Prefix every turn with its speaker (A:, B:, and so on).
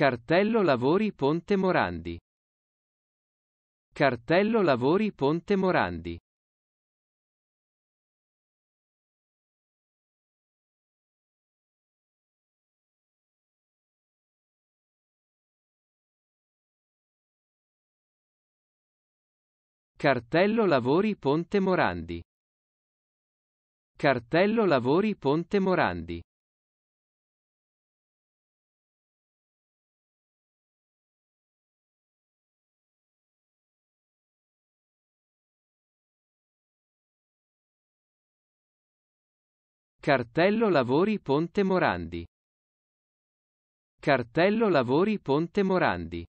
A: Cartello Lavori Ponte Morandi. Cartello Lavori Ponte Morandi. Cartello Lavori Ponte Morandi. Cartello Lavori Ponte Morandi. Cartello Lavori Ponte Morandi. Cartello Lavori Ponte Morandi.